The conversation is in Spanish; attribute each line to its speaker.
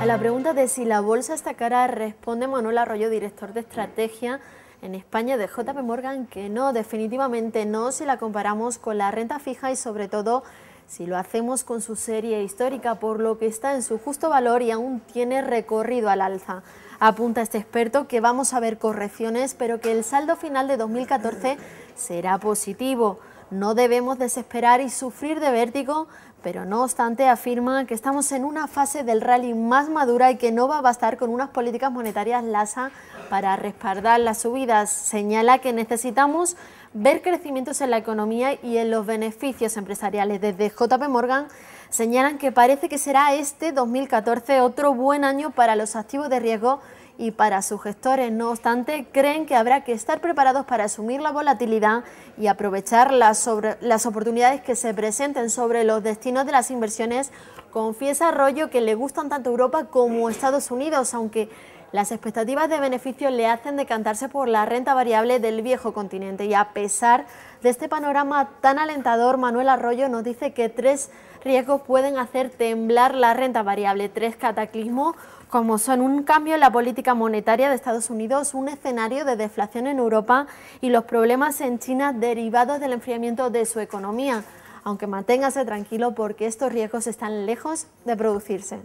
Speaker 1: A la pregunta de si la bolsa está cara responde Manuel Arroyo, director de estrategia en España de JP Morgan, que no, definitivamente no si la comparamos con la renta fija y sobre todo si lo hacemos con su serie histórica, por lo que está en su justo valor y aún tiene recorrido al alza. Apunta este experto que vamos a ver correcciones, pero que el saldo final de 2014 será positivo. No debemos desesperar y sufrir de vértigo, pero no obstante afirma que estamos en una fase del rally más madura y que no va a bastar con unas políticas monetarias lasa para respaldar las subidas. Señala que necesitamos ver crecimientos en la economía y en los beneficios empresariales. Desde JP Morgan señalan que parece que será este 2014 otro buen año para los activos de riesgo y para sus gestores. No obstante, creen que habrá que estar preparados para asumir la volatilidad y aprovechar las, las oportunidades que se presenten sobre los destinos de las inversiones Confiesa Arroyo que le gustan tanto Europa como Estados Unidos, aunque las expectativas de beneficio le hacen decantarse por la renta variable del viejo continente y a pesar de este panorama tan alentador, Manuel Arroyo nos dice que tres riesgos pueden hacer temblar la renta variable, tres cataclismos como son un cambio en la política monetaria de Estados Unidos, un escenario de deflación en Europa y los problemas en China derivados del enfriamiento de su economía aunque manténgase tranquilo porque estos riesgos están lejos de producirse.